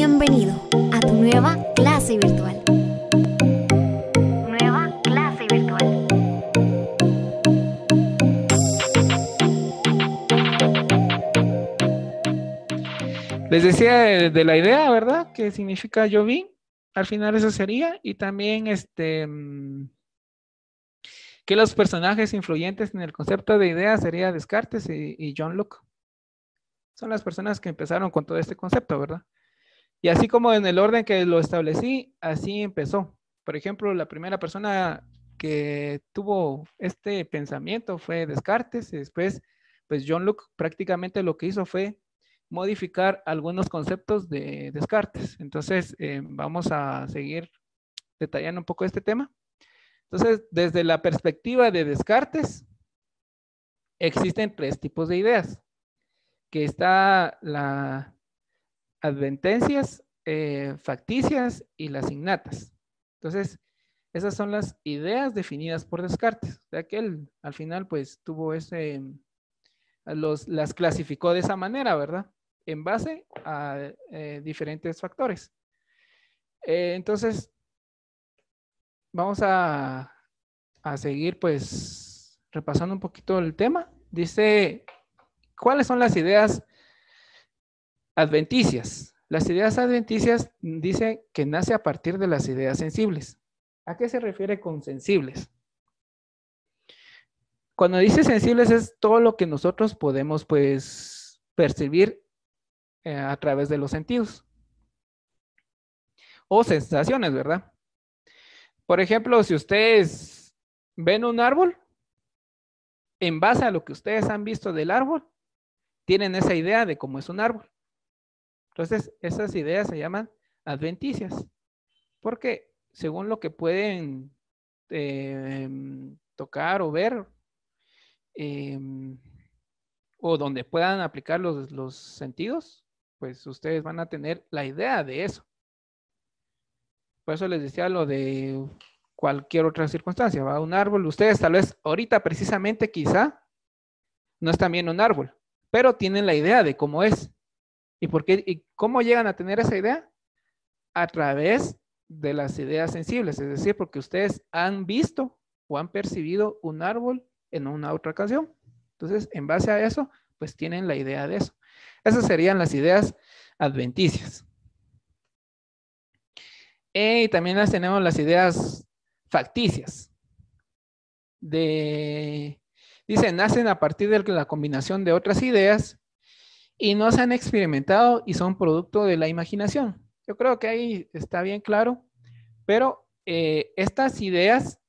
Bienvenido a tu nueva clase virtual. Nueva clase virtual. Les decía de, la idea, ¿verdad? Que significa yo vi. Al final eso sería. Y también este mm, que los personajes influyentes en el concepto de idea sería Descartes y, y John Locke. Son las personas que empezaron con todo este concepto, ¿verdad? Y así como en el orden que lo establecí, así empezó. Por ejemplo, la primera persona que tuvo este pensamiento fue Descartes y después, pues John Locke prácticamente lo que hizo fue modificar algunos conceptos de Descartes. Entonces, eh, vamos a seguir detallando un poco este tema. Entonces, desde la perspectiva de Descartes, existen tres tipos de ideas, que está la adventencias eh, facticias y las innatas. Entonces, esas son las ideas definidas por Descartes. de aquel al final pues tuvo ese, los, las clasificó de esa manera, ¿verdad? En base a eh, diferentes factores. Eh, entonces, vamos a, a seguir pues repasando un poquito el tema. Dice, ¿cuáles son las ideas Adventicias. Las ideas adventicias dicen que nace a partir de las ideas sensibles. ¿A qué se refiere con sensibles? Cuando dice sensibles es todo lo que nosotros podemos pues percibir eh, a través de los sentidos. O sensaciones, ¿verdad? Por ejemplo, si ustedes ven un árbol, en base a lo que ustedes han visto del árbol, tienen esa idea de cómo es un árbol. Entonces, esas ideas se llaman adventicias, porque según lo que pueden em, tocar o ver, em, o donde puedan aplicar los, sentidos, pues ustedes van a tener la idea de eso. Por eso les decía lo de cualquier otra circunstancia, va un árbol, ustedes tal vez ahorita precisamente quizá no es también un árbol, pero tienen la idea de cómo es. ¿Y, por qué, ¿Y cómo llegan a tener esa idea? A través de las ideas sensibles, es decir, porque ustedes han visto o han percibido un árbol en una otra ocasión. Entonces, en base a eso, pues tienen la idea de eso. Esas serían las ideas adventicias. E, y también las tenemos las ideas facticias. De, dicen nacen a partir de la combinación de otras ideas y no se han experimentado y son producto de la imaginación. Yo creo que ahí está bien claro, pero eh, estas ideas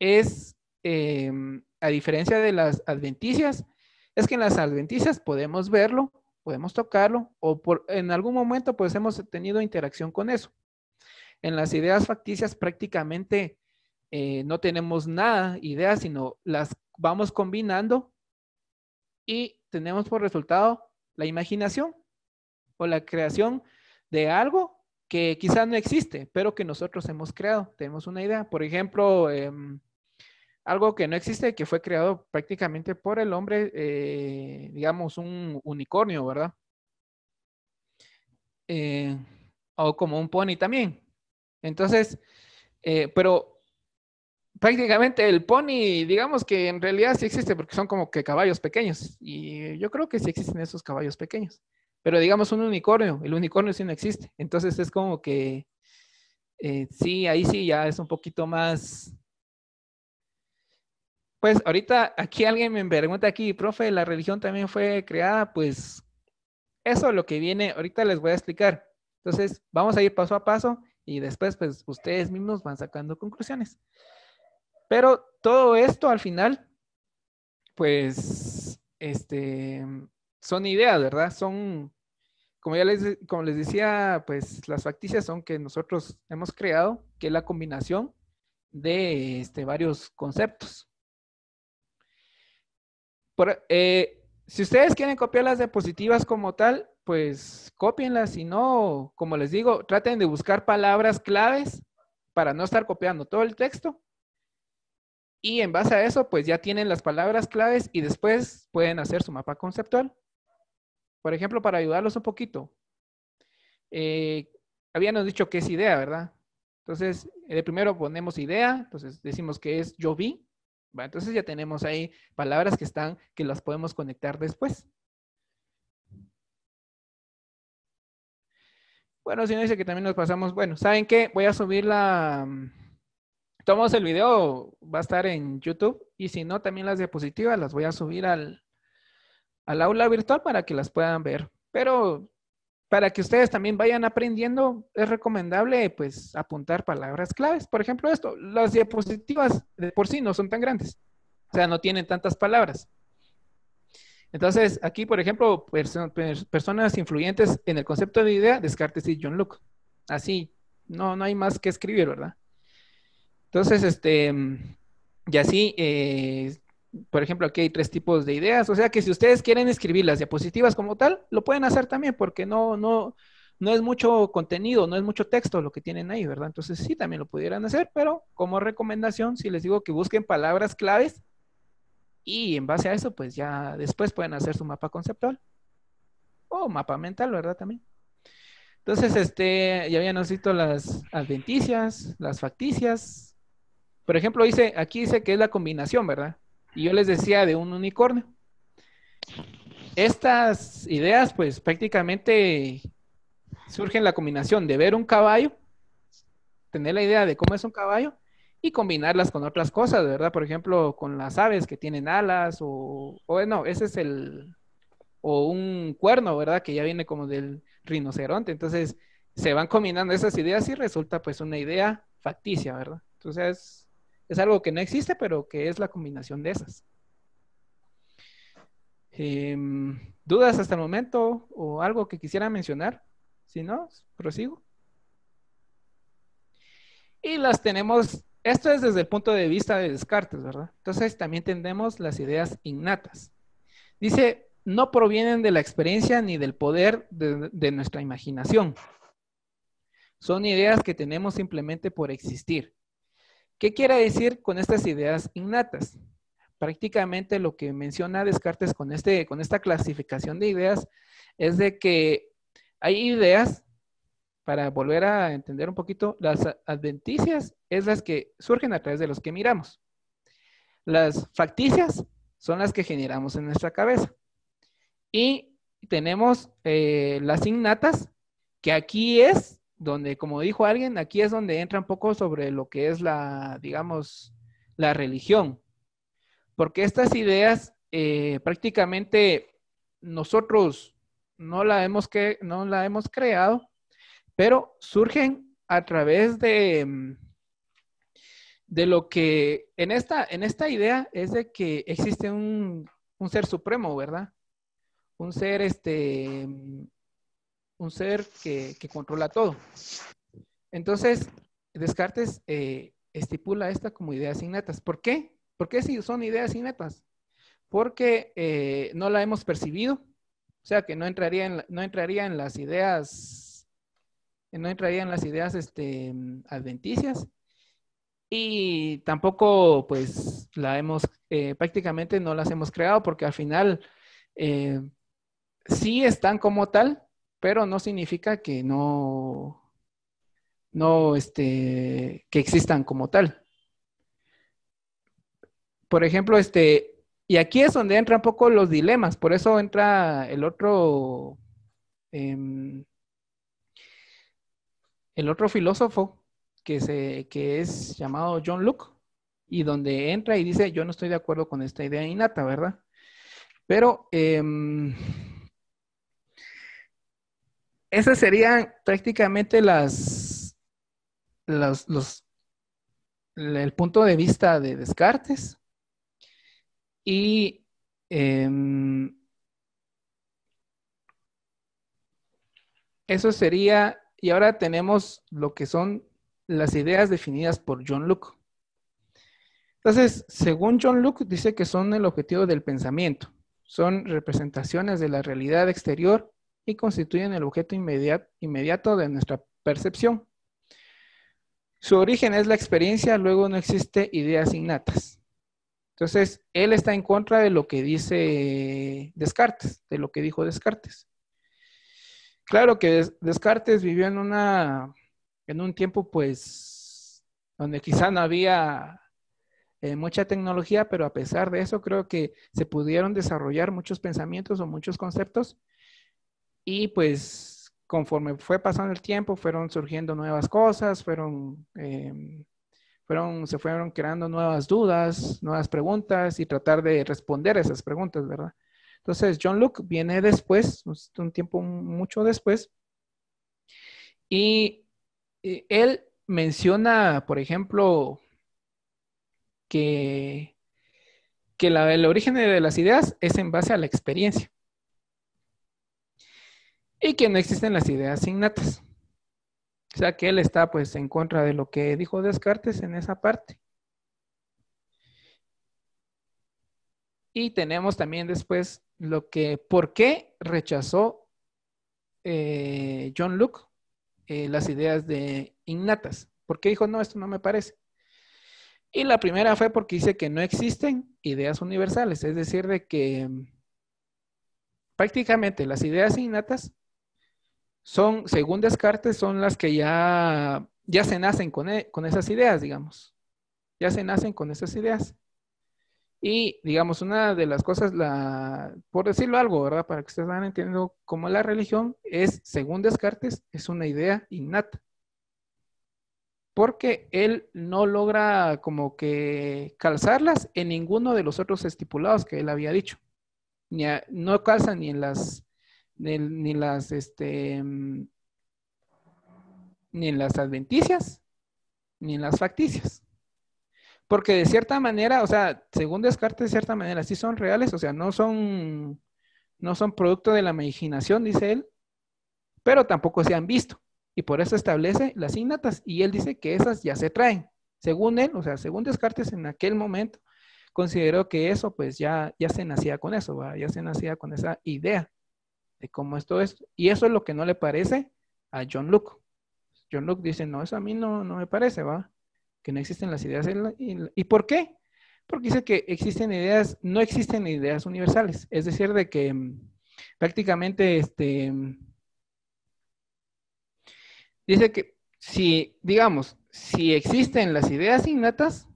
es, em, a diferencia de las adventicias, es que en las adventicias podemos verlo, podemos tocarlo o por, en algún momento pues hemos tenido interacción con eso. En las ideas facticias prácticamente eh, no tenemos nada, ideas, sino las vamos combinando y tenemos por resultado la imaginación o la creación de algo que quizás no existe, pero que nosotros hemos creado. Tenemos una idea. Por ejemplo, em, algo que no existe, que fue creado prácticamente por el hombre, eh, digamos, un unicornio, ¿verdad? Eh, o como un pony también. Entonces, eh, pero prácticamente el pony, digamos que en realidad sí existe porque son como que caballos pequeños y yo creo que sí existen esos caballos pequeños, pero digamos un unicornio, el unicornio sí no existe, entonces es como que eh, sí, ahí sí ya es un poquito más... Pues ahorita aquí alguien me pregunta aquí, profe, la religión también fue creada, pues eso lo que viene, ahorita les voy a explicar. Entonces, vamos a ir paso a paso y después, pues ustedes mismos van sacando conclusiones. Pero todo esto al final, pues, este, son ideas, ¿verdad? Son, como ya les, como les decía, pues las facticias son que nosotros hemos creado, que es la combinación de este, varios conceptos. Eh, si ustedes quieren copiar las diapositivas como tal, pues copienlas. Si no, como les digo, traten de buscar palabras claves para no estar copiando todo el texto y en base a eso, pues ya tienen las palabras claves y después pueden hacer su mapa conceptual. Por ejemplo, para ayudarlos un poquito. Eh, habíamos dicho que es idea, ¿verdad? Entonces, de eh, primero ponemos idea, entonces decimos que es yo vi. Entonces ya tenemos ahí palabras que están, que las podemos conectar después. Bueno, si no dice que también nos pasamos, bueno, ¿saben qué? Voy a subir la tomamos el video, va a estar en YouTube y si no, también las diapositivas las voy a subir al, aula virtual para que las puedan ver. Pero para que ustedes también vayan aprendiendo, es recomendable pues apuntar palabras claves. Por ejemplo, esto, las diapositivas de por sí no son tan grandes. O sea, no tienen tantas palabras. Entonces, aquí, por ejemplo, personas influyentes en el concepto de idea, Descartes y John Luke. Así, no, no hay más que escribir, ¿verdad? Entonces, este, mm, y así, eh, por ejemplo, aquí hay tres tipos de ideas, o sea que si ustedes quieren escribir las diapositivas como tal, lo pueden hacer también, porque no, no, no es mucho contenido, no es mucho texto lo que tienen ahí, ¿verdad? Entonces sí, también lo pudieran hacer, pero como recomendación, si les digo que busquen palabras claves y en base a eso, pues ya después pueden hacer su mapa conceptual o mapa mental, ¿verdad? También. Entonces, este, ya habían citado las adventicias, las facticias, por ejemplo, dice, aquí dice que es la combinación, ¿verdad? Y yo les decía de un unicornio. Estas ideas, pues prácticamente surgen la combinación de ver un caballo, tener la idea de cómo es un caballo y combinarlas con otras cosas, ¿verdad? Por ejemplo, con las aves que tienen alas o, bueno, ese es el, o un cuerno, ¿verdad? Que ya viene como del rinoceronte. Entonces, se van combinando esas ideas y resulta pues una idea facticia, ¿verdad? Entonces, es algo que no existe, pero que es la combinación de esas. Em, ¿Dudas hasta el momento o algo que quisiera mencionar? Si no, prosigo. Y las tenemos, esto es desde el punto de vista de Descartes, ¿verdad? Entonces también tenemos las ideas innatas. Dice, no provienen de la experiencia ni del poder de nuestra imaginación. Son ideas que tenemos simplemente por existir. ¿Qué quiere decir con estas ideas innatas? Prácticamente lo que menciona Descartes con, este, con esta clasificación de ideas es de que hay ideas, para volver a entender un poquito, las adventicias es las que surgen a través de los que miramos. Las facticias son las que generamos en nuestra cabeza. Y tenemos eh, las innatas, que aquí es donde, como dijo alguien, aquí es donde entra un poco sobre lo que es la, digamos, la religión. Porque estas ideas eh, prácticamente nosotros no la, hemos que, no la hemos creado, pero surgen a través de, mm, de lo que en esta, en esta idea es de que existe un, un ser supremo, ¿verdad? Un ser este un ser que, controla todo. Entonces, Descartes eh, estipula esta como ideas innatas. ¿Por qué? ¿Por qué si son ideas innatas? Porque eh, no la hemos percibido, o sea que no entraría en, no entraría en las ideas, no entraría en las ideas este, adventicias y tampoco pues la hemos, eh, prácticamente no las hemos creado porque al final sí están como tal, pero no significa que no, no, este, que existan como tal. Por ejemplo, este, y aquí es donde entran un poco los dilemas, por eso entra el otro, em, el otro filósofo que, se, es llamado John Locke, y donde entra y dice, yo no estoy de acuerdo con esta idea innata, ¿verdad? Pero... Em, esas serían prácticamente las, el punto de vista de Descartes. Y em, eso sería, y ahora tenemos lo que son las ideas definidas por John Locke. Entonces, según John Locke, dice que son el objetivo del pensamiento, son representaciones de la realidad exterior y constituyen el objeto inmediato de nuestra percepción. Su origen es la experiencia, luego no existe ideas innatas. Entonces, él está en contra de lo que dice Descartes, de lo que dijo Descartes. Claro que Descartes vivió en una en un tiempo pues donde quizá no había eh, mucha tecnología, pero a pesar de eso creo que se pudieron desarrollar muchos pensamientos o muchos conceptos y pues conforme fue pasando el tiempo, fueron surgiendo nuevas cosas, fueron, em, fueron, se fueron creando nuevas dudas, nuevas preguntas y tratar de responder esas preguntas, ¿verdad? Entonces, John Luke viene después, pues, un tiempo mucho después, y eh, él menciona, por ejemplo, que, que la, el origen de las ideas es en base a la experiencia y que no existen las ideas innatas. O sea que él está pues en contra de lo que dijo Descartes en esa parte. Y tenemos también después lo que, ¿por qué rechazó eh, John Locke eh, las ideas de innatas? ¿Por qué dijo, no, esto no me parece? Y la primera fue porque dice que no existen ideas universales, es decir, de que mm, prácticamente las ideas innatas son, según Descartes, son las que ya, ya se nacen con, e, con esas ideas, digamos. Ya se nacen con esas ideas. Y, digamos, una de las cosas, la, por decirlo algo, ¿verdad? Para que ustedes van entendiendo cómo la religión es, según Descartes, es una idea innata. Porque él no logra como que calzarlas en ninguno de los otros estipulados que él había dicho. Ni no calza ni en las ni, las, este, mm, ni las adventicias, ni las facticias. Porque de cierta manera, o sea, según Descartes, de cierta manera, sí son reales, o sea, no son, no son producto de la imaginación, dice él, pero tampoco se han visto. Y por eso establece las innatas. Y él dice que esas ya se traen. Según él, o sea, según Descartes en aquel momento, consideró que eso pues ya, ya se nacía con eso, ya se nacía con esa idea de cómo esto es Y eso es lo que no le parece a John Luke. John Luke dice, no, eso a mí no, no me parece, ¿va? Que no existen las ideas. ¿Y por qué? Porque dice que existen ideas, no existen ideas universales. Es decir, de que mm, prácticamente, este, mm, dice que si, digamos, si existen las ideas innatas,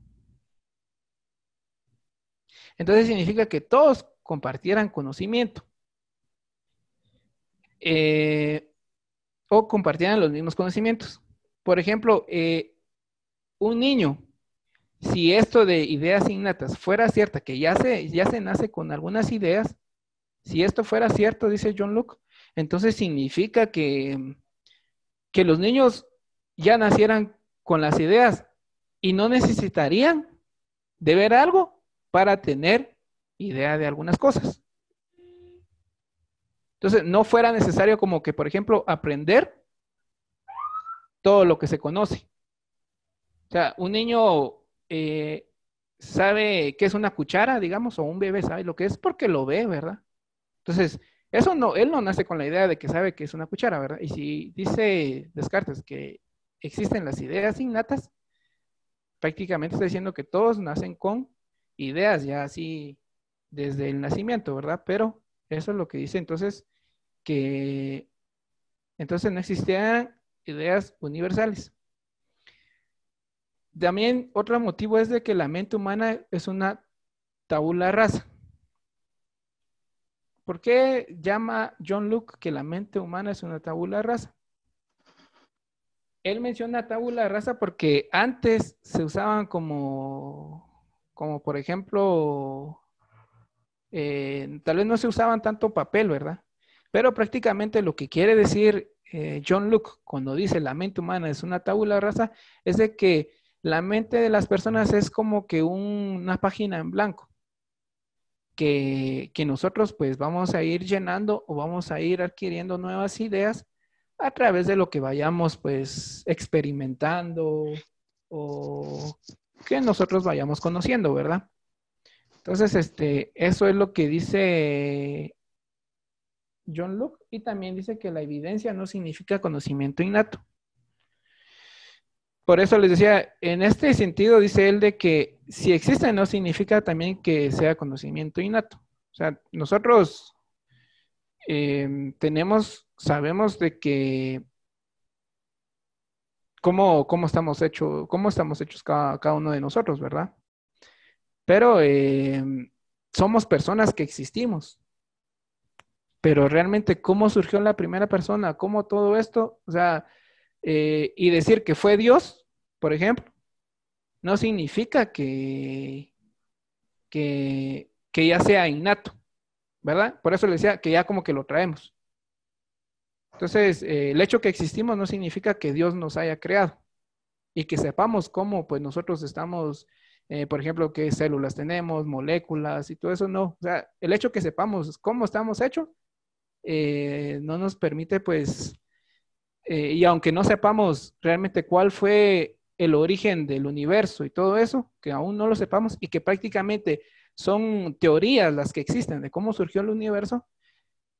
entonces significa que todos compartieran conocimiento. Eh, o compartieran los mismos conocimientos. Por ejemplo, eh, un niño, si esto de ideas innatas fuera cierta, que ya se, ya se nace con algunas ideas, si esto fuera cierto, dice John Locke, entonces significa que, que los niños ya nacieran con las ideas y no necesitarían de ver algo para tener idea de algunas cosas. Entonces, no fuera necesario como que, por ejemplo, aprender todo lo que se conoce. O sea, un niño eh, sabe qué es una cuchara, digamos, o un bebé sabe lo que es porque lo ve, ¿verdad? Entonces, eso no, él no nace con la idea de que sabe qué es una cuchara, ¿verdad? Y si dice Descartes que existen las ideas innatas, prácticamente está diciendo que todos nacen con ideas ya así desde el nacimiento, ¿verdad? Pero eso es lo que dice entonces que entonces no existían ideas universales. También otro motivo es de que la mente humana es una tabula rasa. ¿Por qué llama John Luke que la mente humana es una tabula rasa? Él menciona tabula rasa porque antes se usaban como, como por ejemplo, eh, tal vez no se usaban tanto papel, ¿verdad? Pero prácticamente lo que quiere decir eh, John Luke cuando dice la mente humana es una tabula rasa es de que la mente de las personas es como que una página en blanco que, que nosotros pues vamos a ir llenando o vamos a ir adquiriendo nuevas ideas a través de lo que vayamos pues experimentando o que nosotros vayamos conociendo, ¿verdad? Entonces, este, eso es lo que dice John Locke y también dice que la evidencia no significa conocimiento innato. Por eso les decía, en este sentido dice él de que si existe no significa también que sea conocimiento innato. O sea, nosotros em, tenemos, sabemos de que cómo, estamos hechos, cómo estamos hechos cada uno de nosotros, ¿verdad? Pero eh, somos personas que existimos. Pero realmente, ¿cómo surgió la primera persona? ¿Cómo todo esto? O sea, eh, y decir que fue Dios, por ejemplo, no significa que, que, que ya sea innato, ¿verdad? Por eso le decía que ya como que lo traemos. Entonces, eh, el hecho que existimos no significa que Dios nos haya creado y que sepamos cómo pues nosotros estamos eh, por ejemplo, qué células tenemos, moléculas y todo eso, no. O sea, el hecho que sepamos cómo estamos hechos eh, no nos permite, pues, eh, y aunque no sepamos realmente cuál fue el origen del universo y todo eso, que aún no lo sepamos y que prácticamente son teorías las que existen de cómo surgió el universo,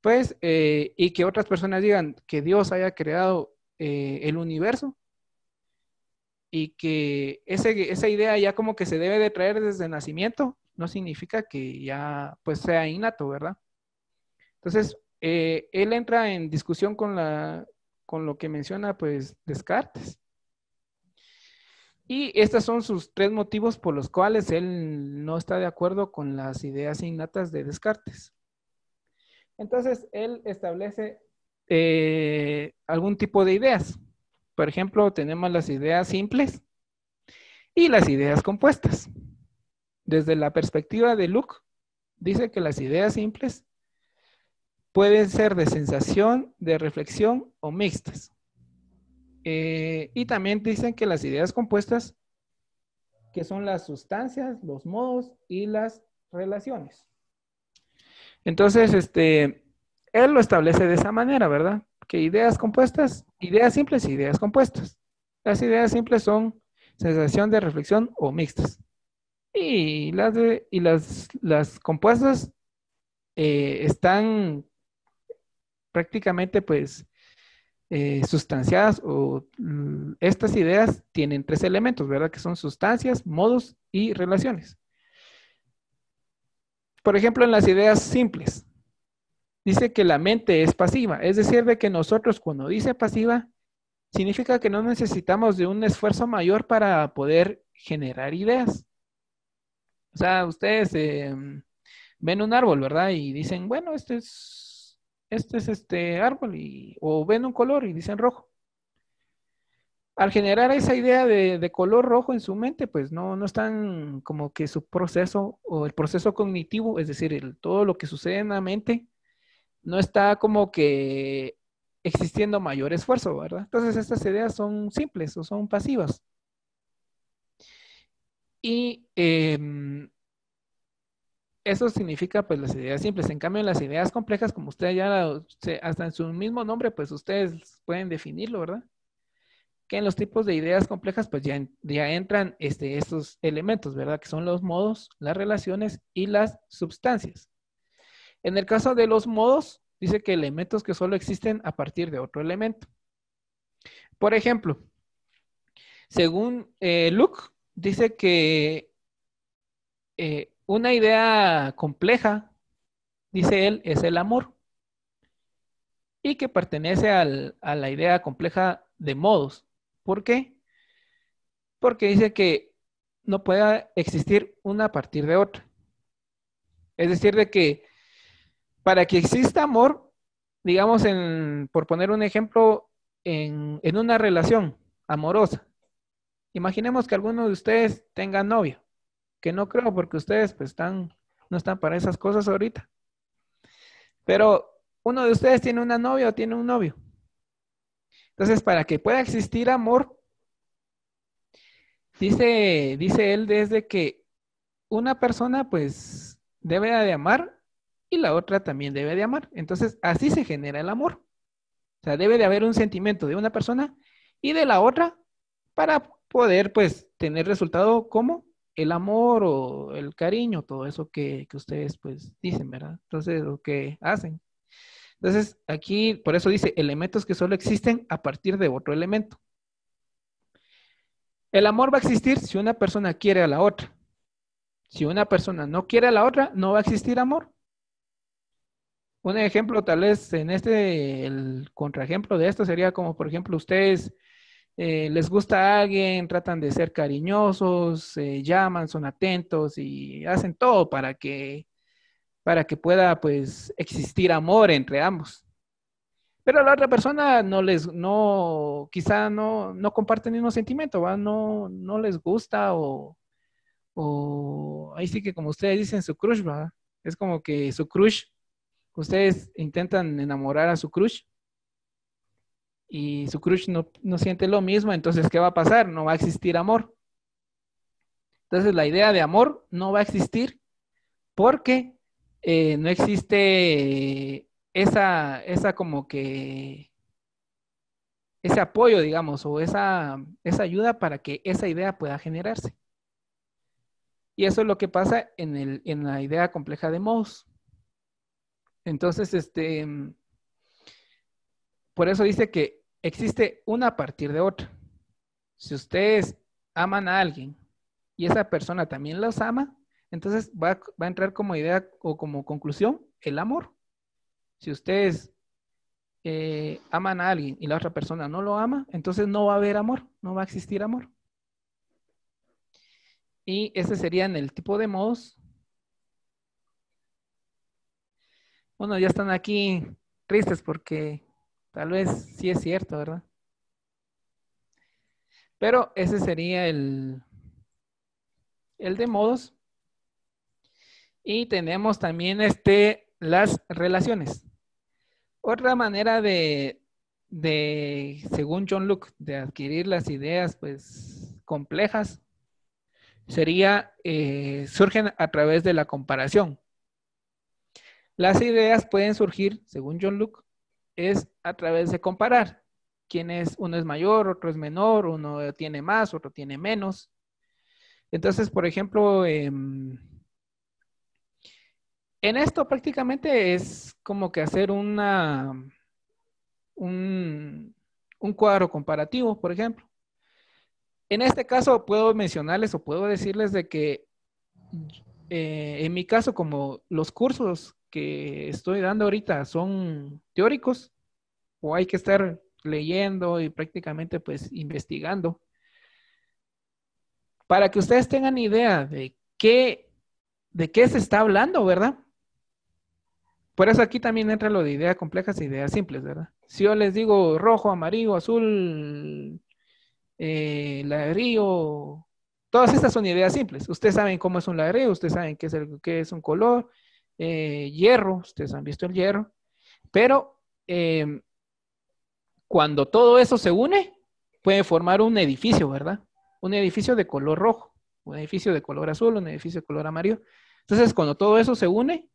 pues, y que otras personas digan que Dios haya creado el universo, y que esa idea ya como que se debe de traer desde nacimiento, no significa que ya pues sea innato, ¿verdad? Entonces, eh, él entra en discusión con, la, con lo que menciona pues Descartes. Y estos son sus tres motivos por los cuales él no está de acuerdo con las ideas innatas de Descartes. Entonces, él establece eh, algún tipo de ideas. Por ejemplo, tenemos las ideas simples y las ideas compuestas. Desde la perspectiva de Luke, dice que las ideas simples pueden ser de sensación, de reflexión o mixtas. Eh, y también dicen que las ideas compuestas, que son las sustancias, los modos y las relaciones. Entonces, este, él lo establece de esa manera, ¿verdad? que ideas compuestas, ideas simples y ideas compuestas. Las ideas simples son sensación de reflexión o mixtas. Y las, y las, compuestas eh, están prácticamente pues eh, sustanciadas o mm, estas ideas tienen tres elementos, ¿verdad? Que son sustancias, modos y relaciones. Por ejemplo, en las ideas simples, dice que la mente es pasiva, es decir, de que nosotros cuando dice pasiva, significa que no necesitamos de un esfuerzo mayor para poder generar ideas. O sea, ustedes em, ven un árbol, ¿verdad? Y dicen, bueno, este es, este, este árbol, o ven un color y dicen rojo. Al generar esa idea de, color rojo en su mente, pues no, no están como que su proceso o el proceso cognitivo, es decir, todo lo que sucede en la mente, no está como que existiendo mayor esfuerzo, ¿verdad? Entonces estas ideas son simples o son pasivas. Y em, eso significa pues las ideas simples. En cambio, las ideas complejas, como usted ya hasta en su mismo nombre, pues ustedes pueden definirlo, ¿verdad? Que en los tipos de ideas complejas, pues ya, ya entran este, estos elementos, ¿verdad? Que son los modos, las relaciones y las sustancias. En el caso de los modos, dice que elementos que solo existen a partir de otro elemento. Por ejemplo, según eh, Luke, dice que eh, una idea compleja, dice él, es el amor y que pertenece a la idea compleja de modos. ¿Por qué? Porque dice que no puede existir una a partir de otra. Es decir, de que para que exista amor, digamos, por poner un ejemplo, en, una relación amorosa. Imaginemos que alguno de ustedes tenga novia, que no creo porque ustedes pues, están, no están para esas cosas ahorita. Pero uno de ustedes tiene una novia o tiene un novio. Entonces, para que pueda existir amor, dice, dice él desde que una persona pues debe de amar y la otra también debe de amar. Entonces, así se genera el amor. O sea, debe de haber un sentimiento de una persona y de la otra para poder, pues, tener resultado como el amor o el cariño, todo eso que, ustedes, pues, dicen, ¿verdad? Entonces, lo que hacen. Entonces, aquí, por eso dice, elementos que solo existen a partir de otro elemento. El amor va a existir si una persona quiere a la otra. Si una persona no quiere a la otra, no va a existir amor. Un ejemplo tal vez en este, el contraejemplo de esto sería como, por ejemplo, ustedes eh, les gusta a alguien, tratan de ser cariñosos, se eh, llaman, son atentos y hacen todo para que, para que pueda pues existir amor entre ambos. Pero a la otra persona no les, no, quizá no, comparten el mismo sentimiento, No, no les gusta o, ahí sí que como ustedes dicen su crush, ¿va? Es como que su crush ustedes intentan enamorar a su crush y su crush no, siente lo mismo, entonces ¿qué va a pasar? No va a existir amor. Entonces la idea de amor no va a existir porque eh, no existe esa, esa como que ese apoyo, digamos, o esa, esa ayuda para que esa idea pueda generarse. Y eso es lo que pasa en, la idea compleja de Moss. Entonces, este, por eso dice que existe una a partir de otra. Si ustedes aman a alguien y esa persona también los ama, entonces va, a entrar como idea o como conclusión el amor. Si ustedes eh, aman a alguien y la otra persona no lo ama, entonces no va a haber amor, no va a existir amor. Y ese sería el tipo de modos bueno, ya están aquí tristes porque tal vez sí es cierto, ¿verdad? Pero ese sería el, el de modos. Y tenemos también este, las relaciones. Otra manera de, según John Luke, de adquirir las ideas pues complejas sería, eh, surgen a través de la comparación. Las ideas pueden surgir, según John Luke, es a través de comparar. Quién es, uno es mayor, otro es menor, uno tiene más, otro tiene menos. Entonces, por ejemplo, em, en esto prácticamente es como que hacer una, un, cuadro comparativo, por ejemplo. En este caso puedo mencionarles o puedo decirles de que eh, en mi caso, como los cursos que estoy dando ahorita son teóricos o hay que estar leyendo y prácticamente pues investigando para que ustedes tengan idea de qué, de qué se está hablando, ¿verdad? Por eso aquí también entra lo de ideas complejas e ideas simples, ¿verdad? Si yo les digo rojo, amarillo, azul, eh, ladrillo, todas estas son ideas simples. Ustedes saben cómo es un ladrillo, ustedes saben qué es, qué es un color, eh, hierro, ustedes han visto el hierro, pero eh, cuando todo eso se une, puede formar un edificio, ¿verdad? Un edificio de color rojo, un edificio de color azul, un edificio de color amarillo. Entonces, cuando todo eso se une,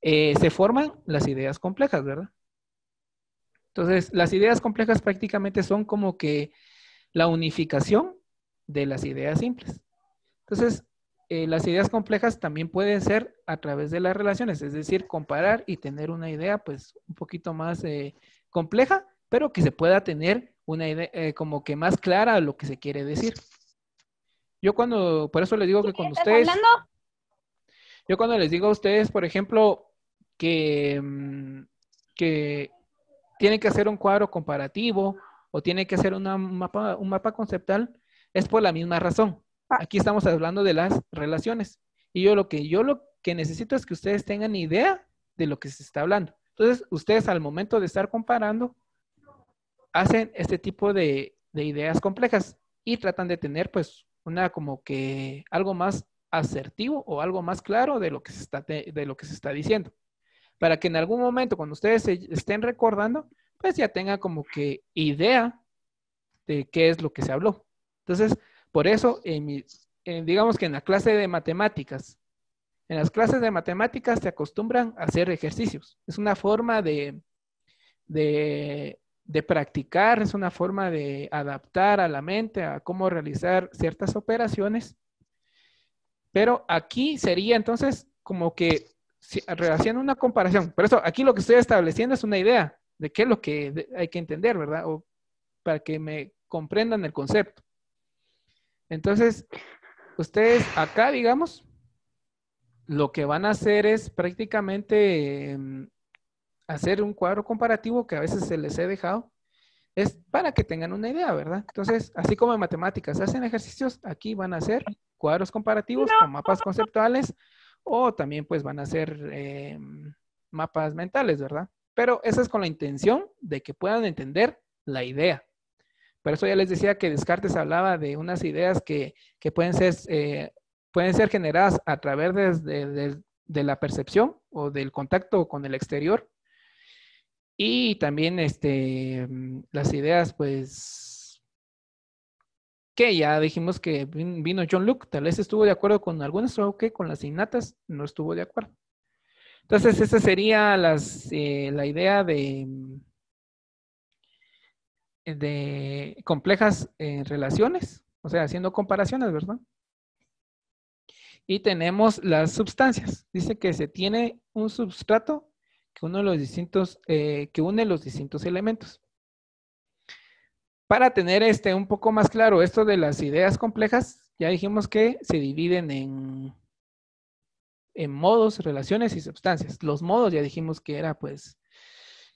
eh, se forman las ideas complejas, ¿verdad? Entonces, las ideas complejas prácticamente son como que la unificación de las ideas simples. Entonces, eh, las ideas complejas también pueden ser a través de las relaciones, es decir, comparar y tener una idea pues un poquito más eh, compleja, pero que se pueda tener una idea eh, como que más clara lo que se quiere decir. Yo cuando, por eso les digo que cuando ustedes... Yo cuando les digo a ustedes, por ejemplo, que, mm, que tienen que hacer un cuadro comparativo o tienen que hacer una, mapa, un mapa conceptual, es por la misma razón Ah. Aquí estamos hablando de las relaciones. Y yo lo que yo lo que necesito es que ustedes tengan idea de lo que se está hablando. Entonces, ustedes al momento de estar comparando, hacen este tipo de, ideas complejas y tratan de tener pues una como que algo más asertivo o algo más claro de lo que se está, de, lo que se está diciendo. Para que en algún momento cuando ustedes se estén recordando, pues ya tengan como que idea de qué es lo que se habló. Entonces, por eso, digamos que en la clase de matemáticas, en las clases de matemáticas se acostumbran a hacer ejercicios. Es una forma de, de, practicar, es una forma de adaptar a la mente a cómo realizar ciertas operaciones. Pero aquí sería entonces como que haciendo una comparación. Por eso aquí lo que estoy estableciendo es una idea de qué es lo que hay que entender, ¿verdad? O para que me comprendan el concepto. Entonces, ustedes acá, digamos, lo que van a hacer es prácticamente em, hacer un cuadro comparativo que a veces se les he dejado. Es para que tengan una idea, ¿verdad? Entonces, así como en matemáticas hacen ejercicios, aquí van a hacer cuadros comparativos o mapas conceptuales o también pues van a hacer em, mapas mentales, ¿verdad? Pero eso es con la intención de que puedan entender la idea. Por eso ya les decía que Descartes hablaba de unas ideas que, pueden, ser, eh, pueden ser generadas a través de, la percepción o del contacto con el exterior. Y también este, mm, las ideas, pues, que ya dijimos que vino John Luke, tal vez estuvo de acuerdo con algunas, o que con las innatas no estuvo de acuerdo. Entonces, esa sería las, eh, la idea de, mm, de complejas eh, relaciones, o sea, haciendo comparaciones, ¿verdad? Y tenemos las sustancias. Dice que se tiene un substrato que, uno de los distintos, eh, que une los distintos elementos. Para tener este un poco más claro esto de las ideas complejas, ya dijimos que se dividen en, en modos, relaciones y sustancias. Los modos ya dijimos que era pues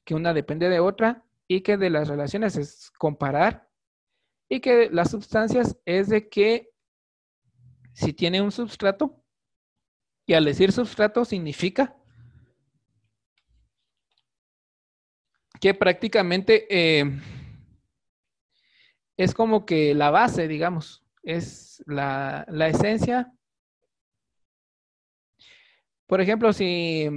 que una depende de otra, y que de las relaciones es comparar y que las sustancias es de que si tiene un substrato y al decir substrato significa que prácticamente eh, es como que la base, digamos, es la, la esencia. Por ejemplo, si,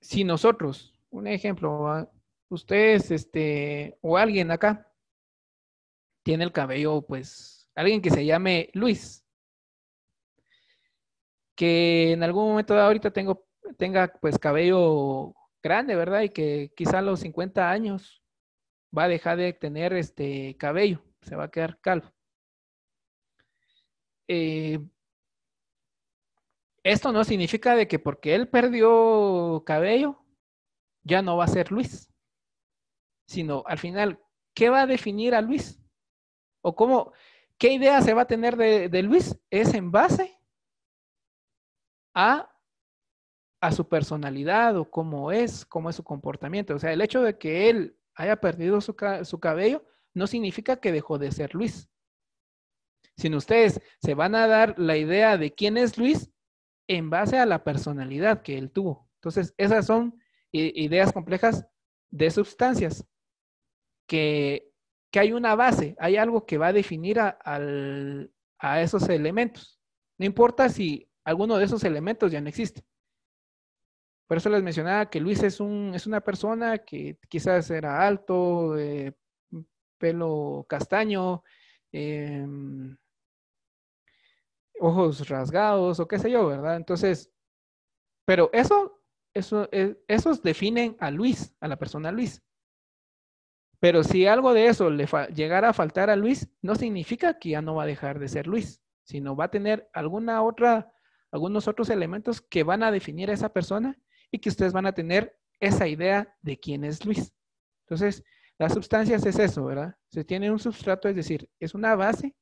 si nosotros, un ejemplo, ah, ustedes, este, o alguien acá, tiene el cabello, pues, alguien que se llame Luis, que en algún momento de ahorita tengo, tenga, pues, cabello grande, ¿verdad? Y que quizá a los 50 años va a dejar de tener este cabello, se va a quedar calvo. Eh, esto no significa de que porque él perdió cabello, ya no va a ser Luis sino al final, ¿qué va a definir a Luis? ¿O cómo, qué idea se va a tener de, Luis? Es en base a, su personalidad o cómo es, cómo es su comportamiento. O sea, el hecho de que él haya perdido su, su cabello no significa que dejó de ser Luis. Sino ustedes se van a dar la idea de quién es Luis en base a la personalidad que él tuvo. Entonces, esas son ideas complejas de sustancias que, que hay una base, hay algo que va a definir a, a esos elementos. No importa si alguno de esos elementos ya no existe. Por eso les mencionaba que Luis es, un, es una persona que quizás era alto, pelo castaño, em, ojos rasgados o qué sé yo, ¿verdad? Entonces, pero eso, eso, eh, esos definen a Luis, a la persona Luis. Pero si algo de eso le llegara a faltar a Luis, no significa que ya no va a dejar de ser Luis, sino va a tener alguna otra, algunos otros elementos que van a definir a esa persona y que ustedes van a tener esa idea de quién es Luis. Entonces, las sustancias es eso, ¿verdad? Se tiene un substrato, es decir, es una base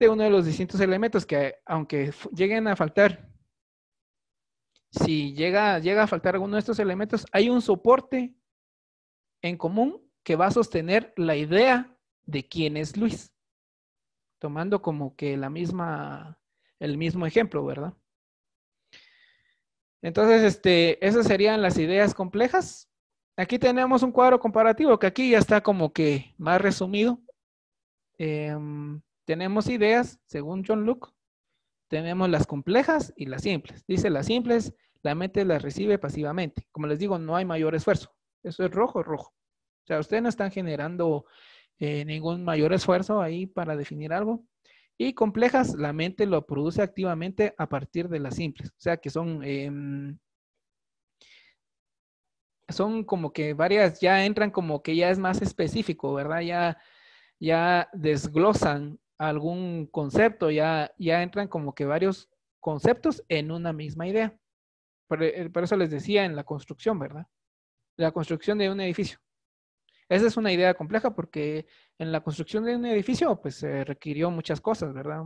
de uno de los distintos elementos que, aunque lleguen a faltar, si llega, llega a faltar alguno de estos elementos, hay un soporte en común que va a sostener la idea de quién es Luis, tomando como que la misma, el mismo ejemplo, ¿verdad? Entonces, este, esas serían las ideas complejas. Aquí tenemos un cuadro comparativo que aquí ya está como que más resumido. Em, tenemos ideas, según John Luke, tenemos las complejas y las simples. Dice las simples, la mente las recibe pasivamente. Como les digo, no hay mayor esfuerzo. Eso es rojo, rojo. O sea, ustedes no están generando eh, ningún mayor esfuerzo ahí para definir algo. Y complejas, la mente lo produce activamente a partir de las simples. O sea, que son, em, son como que varias, ya entran como que ya es más específico, ¿verdad? Ya, ya desglosan algún concepto, ya, ya entran como que varios conceptos en una misma idea. por eh, eso les decía en la construcción, ¿verdad? la construcción de un edificio. Esa es una idea compleja porque en la construcción de un edificio pues se requirió muchas cosas, ¿verdad?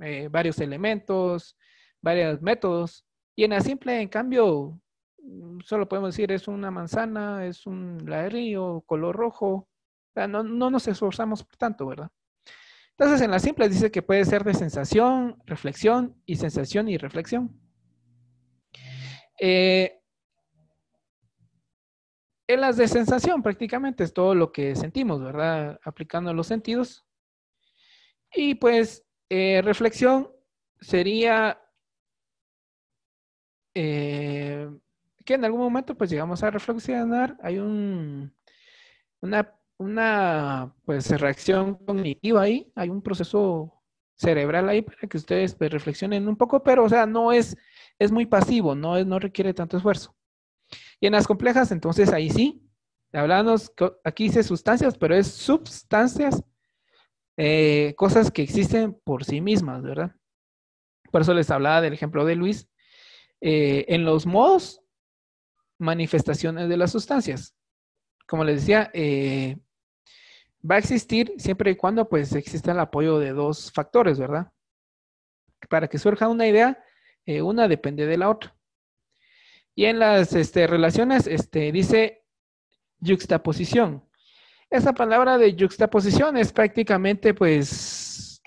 Eh, varios elementos, varios métodos. Y en la simple, en cambio, mm, solo podemos decir es una manzana, es un ladrillo, color rojo. O sea, no, nos esforzamos tanto, ¿verdad? Entonces, en la simple dice que puede ser de sensación, reflexión y sensación y reflexión. Eh, en las de sensación prácticamente es todo lo que sentimos, ¿verdad? Aplicando los sentidos. Y pues eh, reflexión sería eh, que en algún momento pues llegamos a reflexionar, hay un, una, una pues reacción cognitiva ahí, hay un proceso cerebral ahí para que ustedes pues, reflexionen un poco, pero o sea, no es, es muy pasivo, no, es, no requiere tanto esfuerzo. Y en las complejas, entonces ahí sí, hablamos, aquí dice sustancias, pero es sustancias eh, cosas que existen por sí mismas, ¿verdad? Por eso les hablaba del ejemplo de Luis. Eh, en los modos, manifestaciones de las sustancias. Como les decía, eh, va a existir siempre y cuando pues exista el apoyo de dos factores, ¿verdad? Para que surja una idea, una depende de la otra. Y en las este, relaciones este, dice yuxtaposición. Esa palabra de juxtaposición es prácticamente pues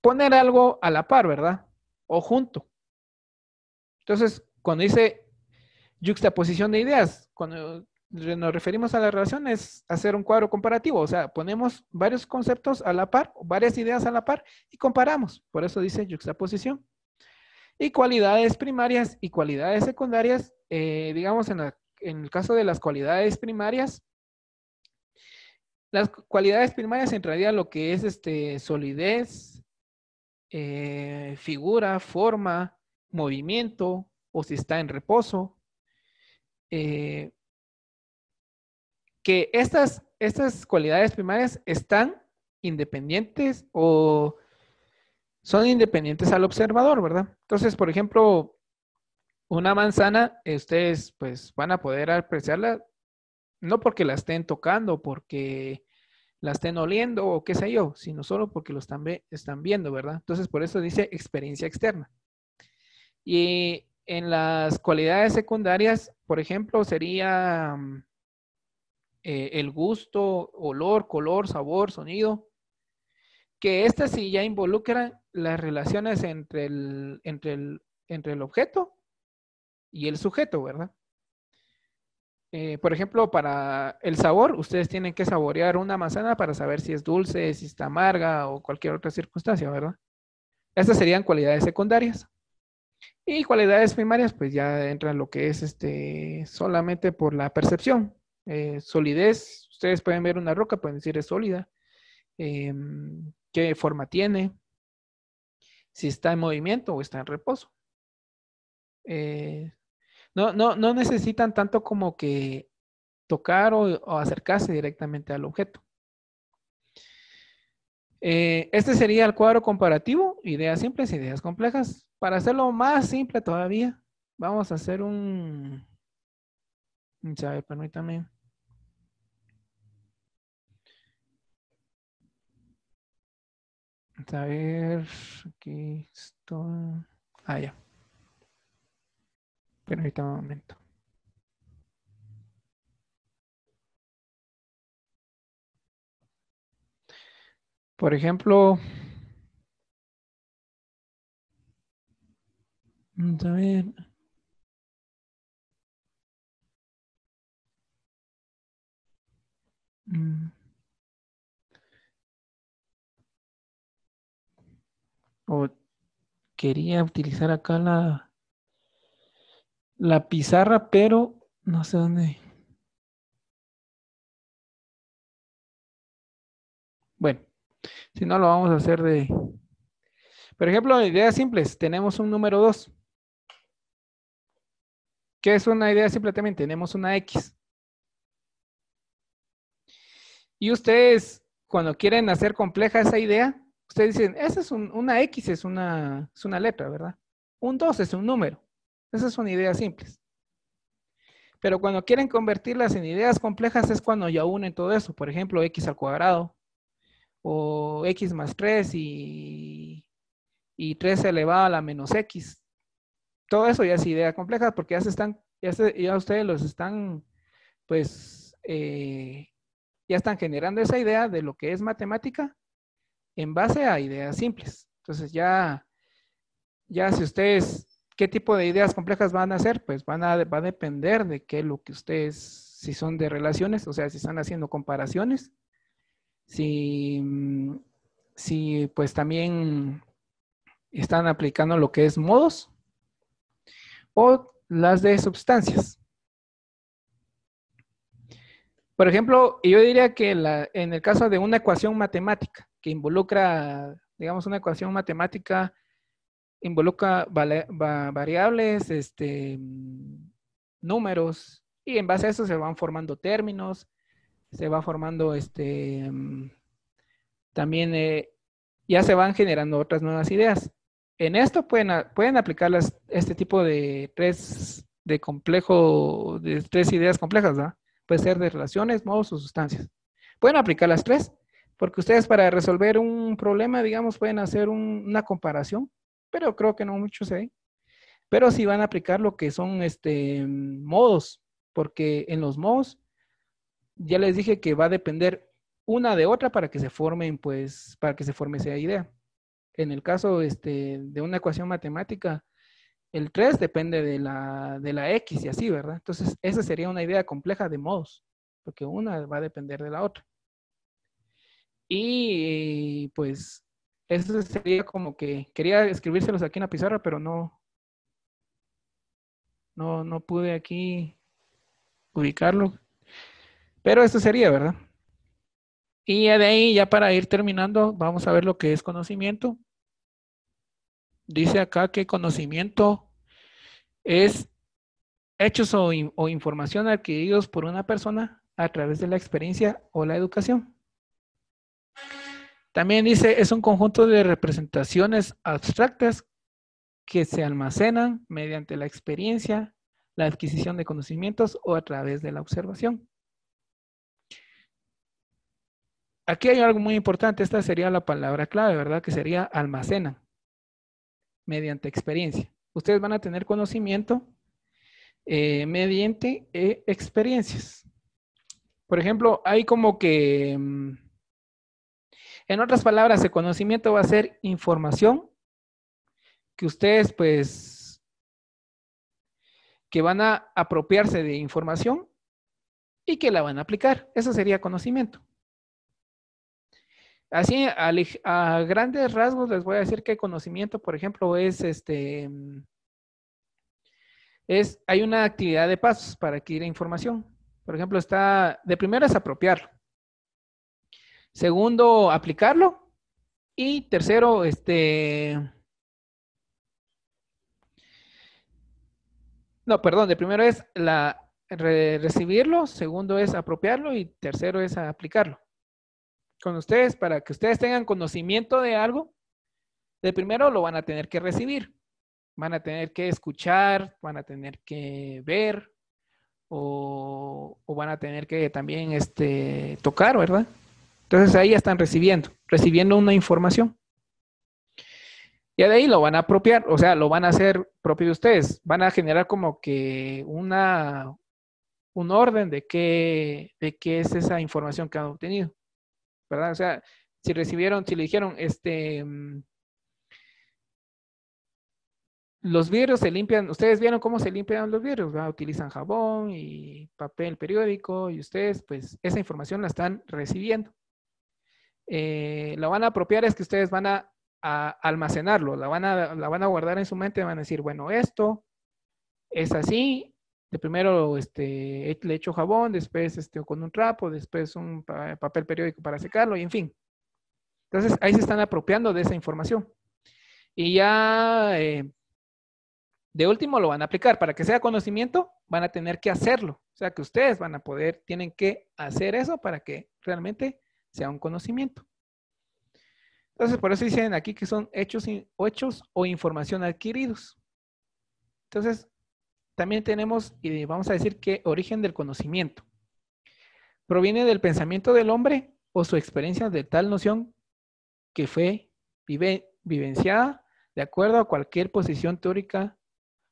poner algo a la par, ¿verdad? O junto. Entonces, cuando dice yuxtaposición de ideas, cuando nos referimos a la relación es hacer un cuadro comparativo, o sea, ponemos varios conceptos a la par, varias ideas a la par y comparamos. Por eso dice juxtaposición y cualidades primarias y cualidades secundarias, eh, digamos en, el caso de las cualidades primarias, las cualidades primarias en realidad lo que es este, solidez, eh, figura, forma, movimiento o si está en reposo. Eh, que estas, estas cualidades primarias están independientes o son independientes al observador, ¿verdad? Entonces, por ejemplo, una manzana, ustedes pues van a poder apreciarla no porque la estén tocando, porque la estén oliendo o qué sé yo, sino solo porque lo están, viendo, ¿verdad? Entonces, por eso dice experiencia externa. Y en las cualidades secundarias, por ejemplo, sería mm, eh, el gusto, olor, color, sabor, sonido, que estas sí ya involucran las relaciones entre el, entre el, objeto y el sujeto, ¿verdad? Eh, por ejemplo, para el sabor, ustedes tienen que saborear una manzana para saber si es dulce, si está amarga o cualquier otra circunstancia, ¿verdad? Estas serían cualidades secundarias. Y cualidades primarias, pues ya entra lo que es este, solamente por la percepción. Eh, solidez, ustedes pueden ver una roca, pueden decir es sólida. Em, ¿Qué forma tiene? si está en movimiento o está en reposo. Eh, no, no, necesitan tanto como que tocar o, acercarse directamente al objeto. Eh, este sería el cuadro comparativo, ideas simples, ideas complejas. Para hacerlo más simple todavía, vamos a hacer un... A ver, permítame. A ver, aquí estoy. Ah, ya. Pero ahorita un momento. Por ejemplo, a ver. Mm. o quería utilizar acá la, la pizarra, pero no sé dónde. Bueno, si no lo vamos a hacer de... Por ejemplo, ideas simples. Tenemos un número 2. ¿Qué es una idea simple también? Tenemos una X. Y ustedes, cuando quieren hacer compleja esa idea, Ustedes dicen, esa es una X, es una, letra, ¿verdad? Un 2 es un número. es una idea simples. Pero cuando quieren convertirlas en ideas complejas es cuando ya unen todo eso. Por ejemplo, x al cuadrado o x más 3 y, 3 elevado a la menos x. Todo eso ya es idea compleja porque ya se están, ya, ustedes los están, pues, eh, ya están generando esa idea de lo que es matemática en base a ideas simples. Entonces ya, ya si ustedes, ¿qué tipo de ideas complejas van a hacer? Pues van a, va a depender de qué lo que ustedes, si son de relaciones, o sea, si están haciendo comparaciones, si, mm, si pues también están aplicando lo que es modos o las de sustancias. Por ejemplo, yo diría que en el caso de una ecuación matemática, que involucra, digamos, una ecuación matemática, involucra variables, este, números, y en base a eso se van formando términos, se va formando este, mm, también eh, ya se van generando otras nuevas ideas. En esto pueden, pueden aplicar este tipo de tres de complejo, de tres ideas complejas, ¿verdad? Puede ser de relaciones, modos o sustancias. Pueden aplicar las tres porque ustedes para resolver un problema, digamos, pueden hacer una comparación, pero creo que no muchos se Pero sí van a aplicar lo que son este, modos, porque en los modos ya les dije que va a depender una de otra para que se formen, pues, para que se forme esa idea. En el caso este, de una ecuación matemática, el 3 depende de la, de la X y así, ¿verdad? Entonces, esa sería una idea compleja de modos, porque una va a depender de la otra. Y eh, pues eso sería como que quería escribírselos aquí en la pizarra, pero no, no, no pude aquí ubicarlo. Pero eso sería, ¿verdad? Y de ahí, ya para ir terminando, vamos a ver lo que es conocimiento. Dice acá que conocimiento es hechos o información adquiridos por una persona a través de la experiencia o la educación. También dice, es un conjunto de representaciones abstractas que se almacenan mediante la experiencia, la adquisición de conocimientos o a través de la observación. Aquí hay algo muy importante, esta sería la palabra clave, ¿verdad? Que sería almacena, mediante experiencia. Ustedes van a tener conocimiento eh, mediante eh, experiencias. Por ejemplo, hay como que mm, en otras palabras, el conocimiento va a ser información que ustedes pues que van a apropiarse de información y que la van a aplicar. Eso sería conocimiento. Así, a, grandes rasgos les voy a decir que conocimiento, por ejemplo, es este, es, hay una actividad de pasos para adquirir información. Por ejemplo, está, de primero es apropiarlo. Segundo, aplicarlo. Y tercero, este... No, perdón, de primero es la, recibirlo, segundo es apropiarlo y tercero es aplicarlo. Con ustedes, para que ustedes tengan conocimiento de algo, de primero lo van a tener que recibir, van a tener que escuchar, van a tener que ver o, o van a tener que también este, tocar, ¿verdad? Entonces ahí ya están recibiendo, recibiendo una información. Y de ahí lo van a apropiar, o sea, lo van a hacer propio de ustedes. Van a generar como que una, un orden de qué, de qué es esa información que han obtenido. ¿Verdad? O sea, si recibieron, si le dijeron, este, mm, los vidrios se limpian, ustedes vieron cómo se limpian los vidrios, utilizan jabón y papel periódico y ustedes pues esa información la están recibiendo. Eh, lo van a apropiar es que ustedes van a, almacenarlo, la van a, guardar en su mente, van a decir, bueno, esto es así, de primero este, le echo jabón, después este, con un trapo, después un papel periódico para secarlo, y en fin. Entonces ahí se están apropiando de esa información. Y ya eh, de último lo van a aplicar. Para que sea conocimiento, van a tener que hacerlo. O sea que ustedes van a poder, tienen que hacer eso para que realmente sea un conocimiento. Entonces, por eso dicen aquí que son hechos, hechos o información adquiridos. Entonces, también tenemos, y vamos a decir que origen del conocimiento. Proviene del pensamiento del hombre o su experiencia de tal noción que fue vivenciada de acuerdo a cualquier posición teórica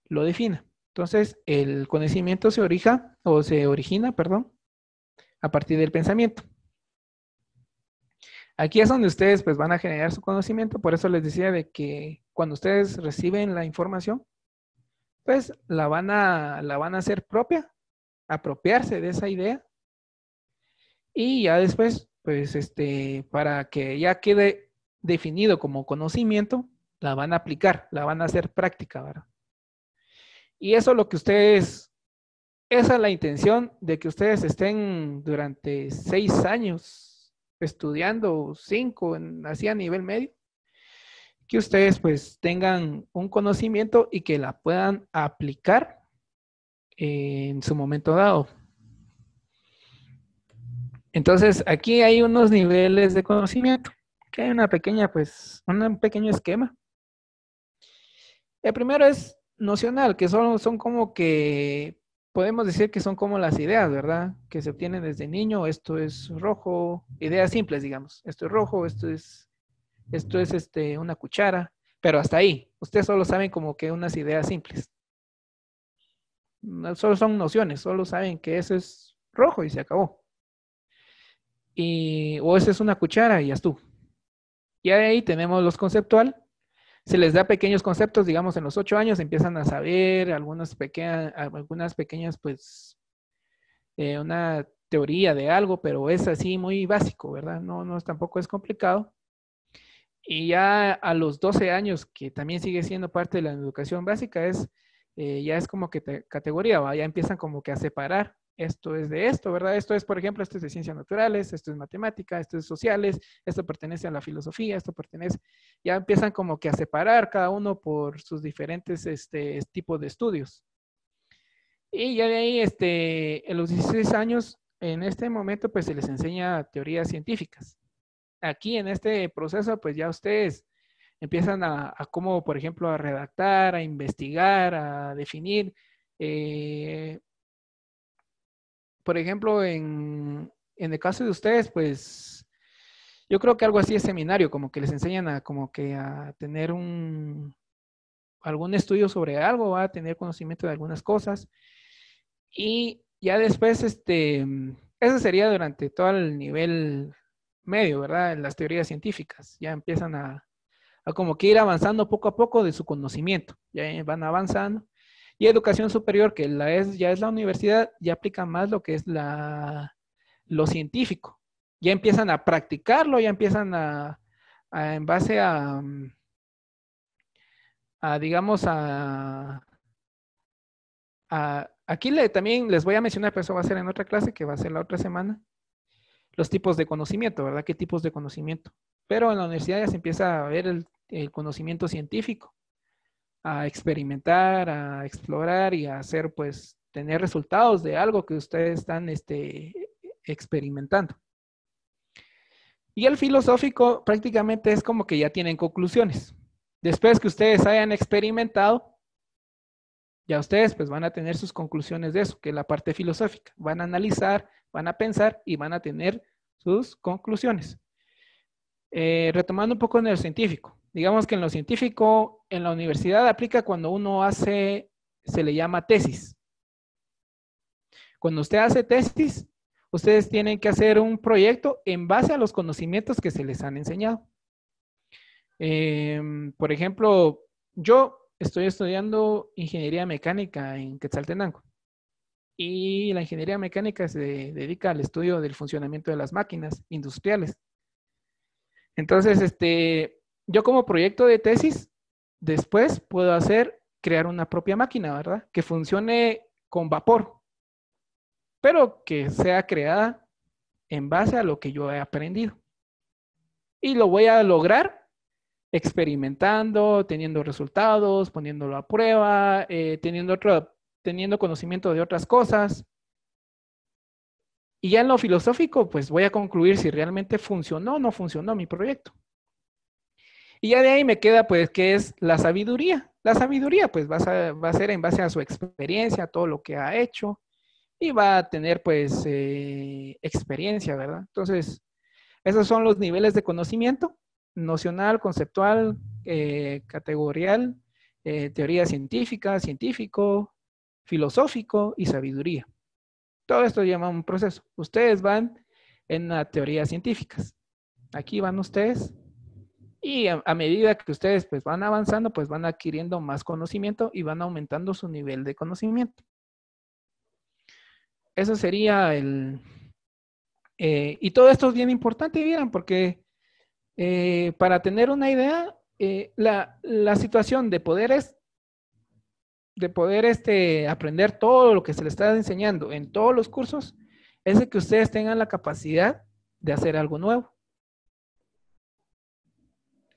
lo defina. Entonces, el conocimiento se orija o se origina, perdón, a partir del pensamiento. Aquí es donde ustedes pues van a generar su conocimiento, por eso les decía de que cuando ustedes reciben la información, pues la van a, la van a hacer propia, apropiarse de esa idea y ya después, pues este, para que ya quede definido como conocimiento, la van a aplicar, la van a hacer práctica, ¿verdad? Y eso lo que ustedes, esa es la intención de que ustedes estén durante seis años estudiando, cinco, así a nivel medio, que ustedes pues tengan un conocimiento y que la puedan aplicar en su momento dado. Entonces, aquí hay unos niveles de conocimiento, que hay una pequeña, pues, un pequeño esquema. El primero es nocional, que son como que podemos decir que son como las ideas, ¿verdad? Que se obtienen desde niño, esto es rojo, ideas simples, digamos, esto es rojo, esto es, esto es este, una cuchara, pero hasta ahí, ustedes solo saben como que unas ideas simples. Solo son nociones, solo saben que eso es rojo y se acabó. Y, o esa es una cuchara y ya estuvo. Y ahí tenemos los conceptuales, se les da pequeños conceptos, digamos, en los ocho años empiezan a saber algunas, pequeñas, algunas pequeñas, pues, eh, una teoría de algo, pero es así muy básico, ¿verdad? No, no, tampoco es complicado. Y ya a los 12 años, que también sigue siendo parte de la educación básica, es, eh, ya es como que categoría, ya empiezan como que a separar esto es de esto, ¿verdad? Esto es, por ejemplo, esto es de ciencias naturales, esto es matemática, esto es sociales, esto pertenece a la filosofía, esto pertenece, ya empiezan como que a separar cada uno por sus diferentes este, tipos de estudios. Y ya de ahí, este, en los 16 años, en este momento, pues se les enseña teorías científicas. Aquí, en este proceso, pues ya ustedes empiezan a, cómo, por ejemplo, a redactar, a investigar, a definir, eh, por ejemplo, en, el caso de ustedes, pues yo creo que algo así es seminario, como que les enseñan a como que a tener un algún estudio sobre algo, a tener conocimiento de algunas cosas. Y ya después, este, eso sería durante todo el nivel medio, ¿verdad? En las teorías científicas. Ya empiezan a, a como que ir avanzando poco a poco de su conocimiento. Ya van avanzando. Y educación superior, que la es, ya es la universidad, ya aplica más lo que es la, lo científico. Ya empiezan a practicarlo, ya empiezan a, en base a, digamos, a, aquí le, también les voy a mencionar, pero eso va a ser en otra clase, que va a ser la otra semana, los tipos de conocimiento, ¿verdad? ¿Qué tipos de conocimiento? Pero en la universidad ya se empieza a ver el conocimiento científico a experimentar, a explorar y a hacer, pues, tener resultados de algo que ustedes están este, experimentando. Y el filosófico prácticamente es como que ya tienen conclusiones. Después que ustedes hayan experimentado, ya ustedes pues van a tener sus conclusiones de eso, que es la parte filosófica. Van a analizar, van a pensar y van a tener sus conclusiones. Eh, retomando un poco en el científico. Digamos que en lo científico, en la universidad aplica cuando uno hace, se le llama tesis. Cuando usted hace tesis, ustedes tienen que hacer un proyecto en base a los conocimientos que se les han enseñado. Em, por ejemplo, yo estoy estudiando ingeniería mecánica en Quetzaltenango y la ingeniería mecánica se dedica al estudio del funcionamiento de las máquinas industriales. Entonces, este, yo como proyecto de tesis, después puedo hacer, crear una propia máquina, ¿verdad? Que funcione con vapor, pero que sea creada en base a lo que yo he aprendido. Y lo voy a lograr experimentando, teniendo resultados, poniéndolo a prueba, eh, teniendo, teniendo conocimiento de otras cosas. Y ya en lo filosófico, pues voy a concluir si realmente funcionó o no funcionó mi proyecto. Y ya de ahí me queda pues que es la sabiduría. La sabiduría pues va a, ser en base a su experiencia, todo lo que ha hecho y va a tener pues eh, experiencia, ¿verdad? Entonces, esos son los niveles de conocimiento, nocional, conceptual, eh, categorial, eh, teoría científica, científico, filosófico y sabiduría. Todo esto llama un proceso. Ustedes van en las teorías científicas. Aquí van ustedes y a, medida que ustedes pues van avanzando, pues van adquiriendo más conocimiento y van aumentando su nivel de conocimiento. Eso sería el... Eh, y todo esto es bien importante, vieran, porque eh, para tener una idea, eh, la, la, situación de poder de poder este, aprender todo lo que se le está enseñando en todos los cursos, es de que ustedes tengan la capacidad de hacer algo nuevo.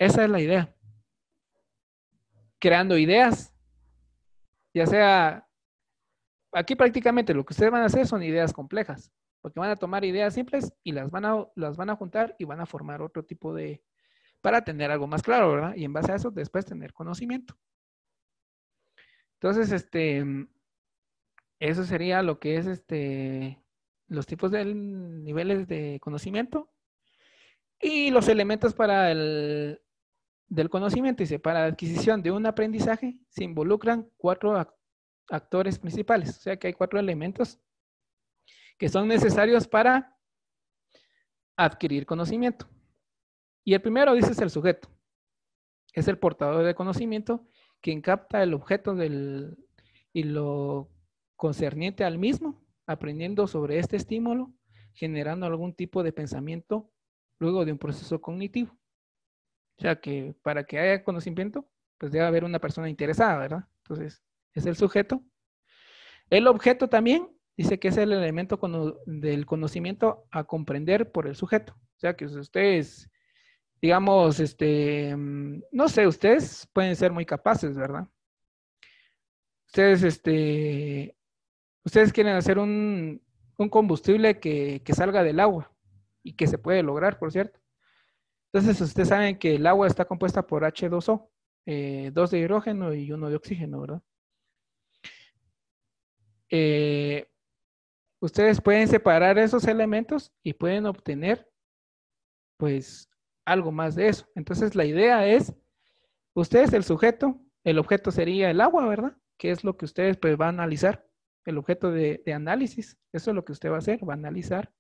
Esa es la idea. Creando ideas, ya sea, aquí prácticamente lo que ustedes van a hacer son ideas complejas, porque van a tomar ideas simples y las van a, las van a juntar y van a formar otro tipo de, para tener algo más claro, ¿verdad? Y en base a eso después tener conocimiento. Entonces, este, eso sería lo que es este, los tipos de niveles de conocimiento y los elementos para el, del conocimiento. Dice, para la adquisición de un aprendizaje se involucran cuatro actores principales. O sea que hay cuatro elementos que son necesarios para adquirir conocimiento. Y el primero, dice, es el sujeto. Es el portador de conocimiento quien capta el objeto del, y lo concerniente al mismo, aprendiendo sobre este estímulo, generando algún tipo de pensamiento luego de un proceso cognitivo. O sea que para que haya conocimiento, pues debe haber una persona interesada, ¿verdad? Entonces, es el sujeto. El objeto también dice que es el elemento del conocimiento a comprender por el sujeto. O sea que ustedes, digamos, este, mm, no sé, ustedes pueden ser muy capaces, ¿verdad? Ustedes, este, ustedes quieren hacer un, un combustible que, que salga del agua y que se puede lograr, por cierto. Entonces, ustedes saben que el agua está compuesta por H2O, eh, dos de hidrógeno y uno de oxígeno, ¿verdad? Eh, ustedes pueden separar esos elementos y pueden obtener, pues, algo más de eso. Entonces, la idea es, ustedes el sujeto, el objeto sería el agua, ¿verdad? Que es lo que ustedes, pues, van a analizar, el objeto de, de análisis. Eso es lo que usted va a hacer, va a analizar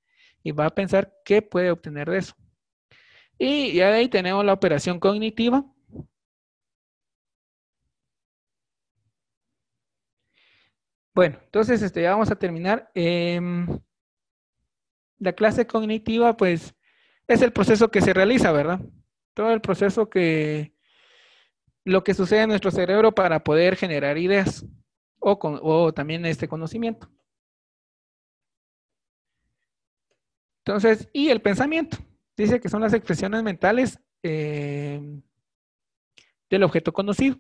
y va a pensar qué puede obtener de eso. Y ya ahí tenemos la operación cognitiva. Bueno, entonces este, ya vamos a terminar. Em, la clase cognitiva, pues, es el proceso que se realiza, ¿verdad? Todo el proceso que, lo que sucede en nuestro cerebro para poder generar ideas o, o también este conocimiento. Entonces, y el pensamiento. Dice que son las expresiones mentales eh, del objeto conocido.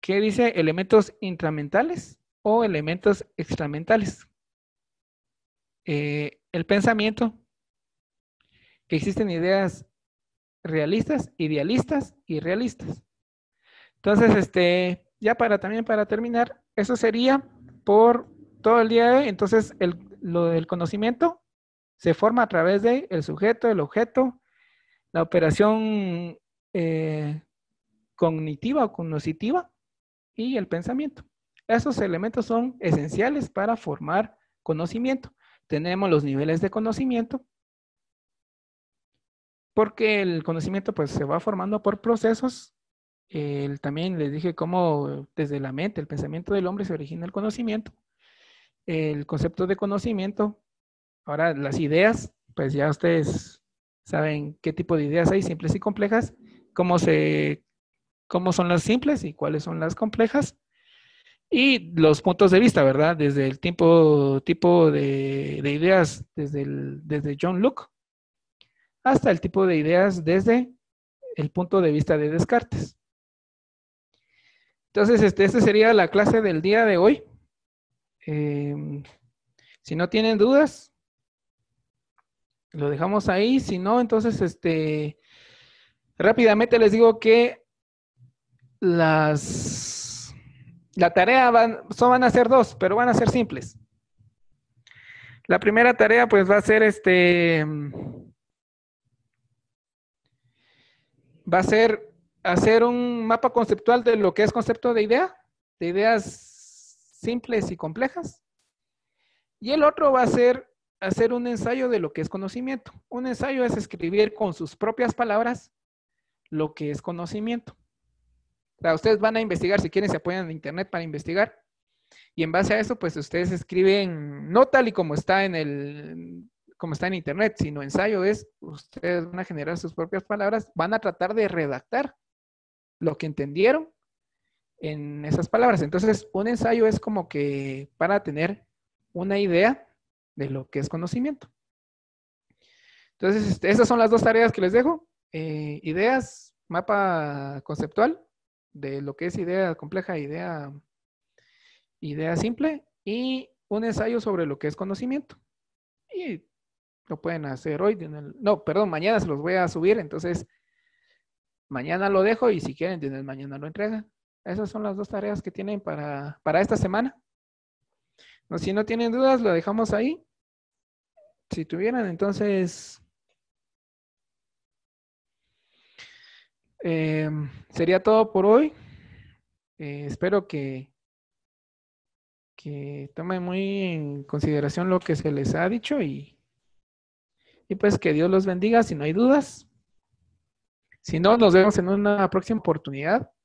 ¿Qué dice? Elementos intramentales o elementos extramentales. Eh, el pensamiento, que existen ideas realistas, idealistas y realistas. Entonces, este, ya para también para terminar, eso sería por todo el día de hoy. Entonces, el, lo del conocimiento se forma a través de el sujeto, el objeto, la operación eh, cognitiva o cognoscitiva y el pensamiento. Esos elementos son esenciales para formar conocimiento. Tenemos los niveles de conocimiento, porque el conocimiento pues se va formando por procesos. también les dije cómo desde la mente, el pensamiento del hombre se origina el conocimiento. El concepto de conocimiento Ahora, las ideas, pues ya ustedes saben qué tipo de ideas hay, simples y complejas, cómo, se, cómo son las simples y cuáles son las complejas. Y los puntos de vista, ¿verdad? Desde el tipo, tipo de, ideas desde, desde John Locke hasta el tipo de ideas desde el punto de vista de Descartes. Entonces, este, esta sería la clase del día de hoy. Em, si no tienen dudas, lo dejamos ahí, si no, entonces, este, rápidamente les digo que las, la tarea van, son, van a ser dos, pero van a ser simples. La primera tarea, pues, va a ser este, va a ser hacer un mapa conceptual de lo que es concepto de idea, de ideas simples y complejas. Y el otro va a ser hacer un ensayo de lo que es conocimiento. Un ensayo es escribir con sus propias palabras lo que es conocimiento. ustedes van a investigar, si quieren se apoyan en internet para investigar. Y en base a eso, pues ustedes escriben, no tal y como está en el, como está en internet, sino ensayo es, ustedes van a generar sus propias palabras, van a tratar de redactar lo que entendieron en esas palabras. Entonces, un ensayo es como que para tener una idea de lo que es conocimiento. Entonces, este, esas son las dos tareas que les dejo. Eh, ideas, mapa conceptual de lo que es idea compleja, idea, idea simple y un ensayo sobre lo que es conocimiento. Y lo pueden hacer hoy. No, perdón, mañana se los voy a subir. Entonces, mañana lo dejo y si quieren, mañana lo entregan. Esas son las dos tareas que tienen para, para esta semana. No, si no tienen dudas, lo dejamos ahí. Si tuvieran, entonces... Em, sería todo por hoy. Eh, espero que, que tomen muy en consideración lo que se les ha dicho y, y pues que Dios los bendiga si no hay dudas. Si no, nos vemos en una próxima oportunidad.